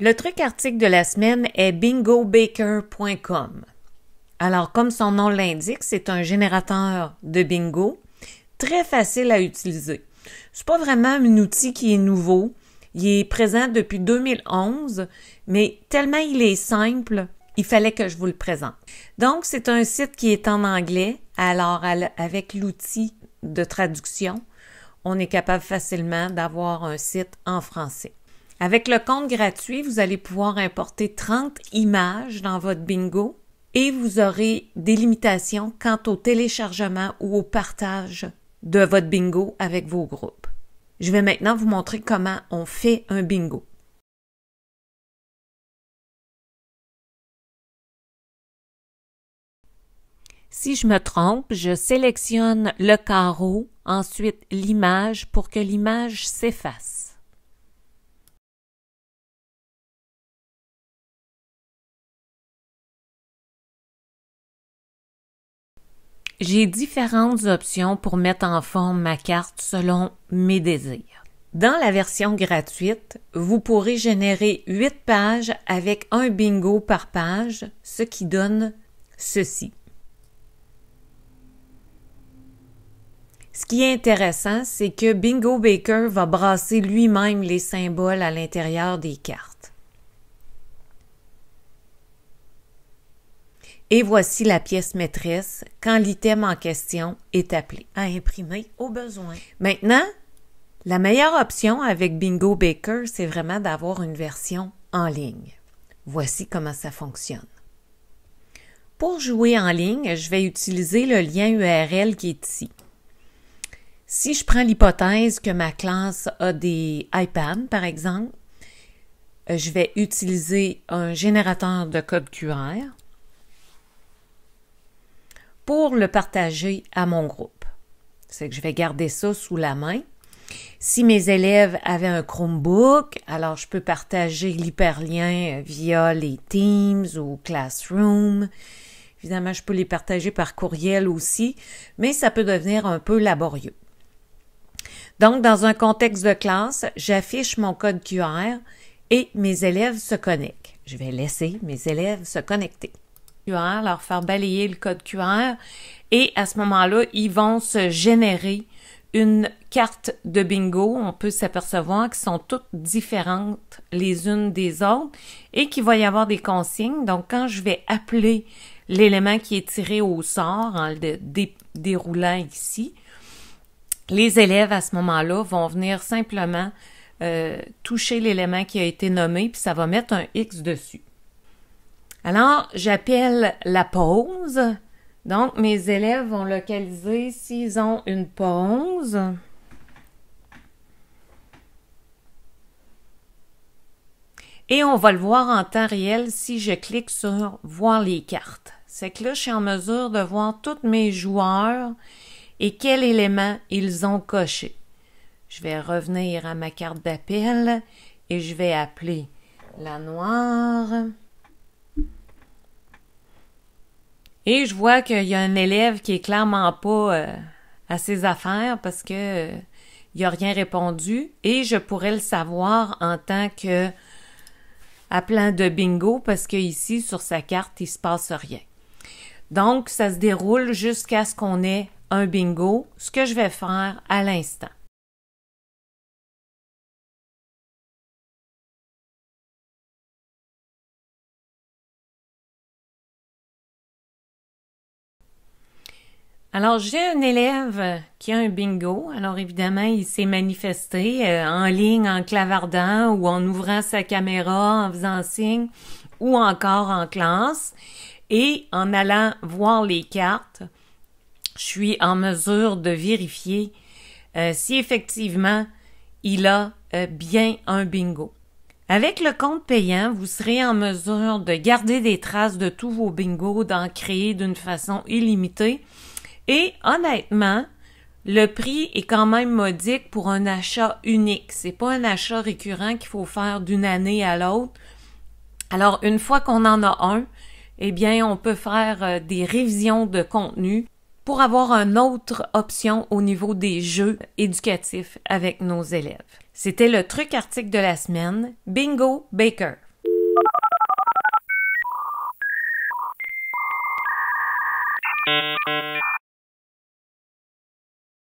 Le truc article de la semaine est bingobaker.com. Alors, comme son nom l'indique, c'est un générateur de bingo très facile à utiliser. C'est pas vraiment un outil qui est nouveau. Il est présent depuis 2011, mais tellement il est simple il fallait que je vous le présente. Donc, c'est un site qui est en anglais. Alors, avec l'outil de traduction, on est capable facilement d'avoir un site en français. Avec le compte gratuit, vous allez pouvoir importer 30 images dans votre bingo et vous aurez des limitations quant au téléchargement ou au partage de votre bingo avec vos groupes. Je vais maintenant vous montrer comment on fait un bingo. si je me trompe, je sélectionne le carreau, ensuite l'image pour que l'image s'efface. J'ai différentes options pour mettre en forme ma carte selon mes désirs. Dans la version gratuite, vous pourrez générer 8 pages avec un bingo par page, ce qui donne ceci. Ce qui est intéressant, c'est que Bingo Baker va brasser lui-même les symboles à l'intérieur des cartes. Et voici la pièce maîtresse quand l'item en question est appelé à imprimer au besoin. Maintenant, la meilleure option avec Bingo Baker, c'est vraiment d'avoir une version en ligne. Voici comment ça fonctionne. Pour jouer en ligne, je vais utiliser le lien URL qui est ici. Si je prends l'hypothèse que ma classe a des iPads, par exemple, euh, je vais utiliser un générateur de code QR pour le partager à mon groupe. C'est que je vais garder ça sous la main. Si mes élèves avaient un Chromebook, alors je peux partager l'hyperlien euh, via les Teams ou Classroom. Évidemment, je peux les partager par courriel aussi, mais ça peut devenir un peu laborieux. Donc, dans un contexte de classe, j'affiche mon code QR et mes élèves se connectent. Je vais laisser mes élèves se connecter. QR, leur faire balayer le code QR et à ce moment-là, ils vont se générer une carte de bingo. On peut s'apercevoir qu'ils sont toutes différentes les unes des autres et qu'il va y avoir des consignes. Donc, quand je vais appeler l'élément qui est tiré au sort en le déroulant ici, les élèves à ce moment-là vont venir simplement euh, toucher l'élément qui a été nommé, puis ça va mettre un X dessus. Alors, j'appelle la pause. Donc, mes élèves vont localiser s'ils ont une pause. Et on va le voir en temps réel si je clique sur Voir les cartes. C'est que là, je suis en mesure de voir tous mes joueurs et quel élément ils ont coché. Je vais revenir à ma carte d'appel et je vais appeler la noire. Et je vois qu'il y a un élève qui est clairement pas euh, à ses affaires parce que n'a euh, il a rien répondu et je pourrais le savoir en tant que plein de bingo parce que ici sur sa carte il se passe rien. Donc ça se déroule jusqu'à ce qu'on ait un bingo, ce que je vais faire à l'instant. Alors, j'ai un élève qui a un bingo. Alors, évidemment, il s'est manifesté euh, en ligne, en clavardant ou en ouvrant sa caméra, en faisant signe ou encore en classe et en allant voir les cartes je suis en mesure de vérifier euh, si effectivement il a euh, bien un bingo. Avec le compte payant, vous serez en mesure de garder des traces de tous vos bingos, d'en créer d'une façon illimitée. Et honnêtement, le prix est quand même modique pour un achat unique. C'est pas un achat récurrent qu'il faut faire d'une année à l'autre. Alors, une fois qu'on en a un, eh bien, on peut faire euh, des révisions de contenu pour avoir une autre option au niveau des jeux éducatifs avec nos élèves. C'était le truc article de la semaine, Bingo Baker.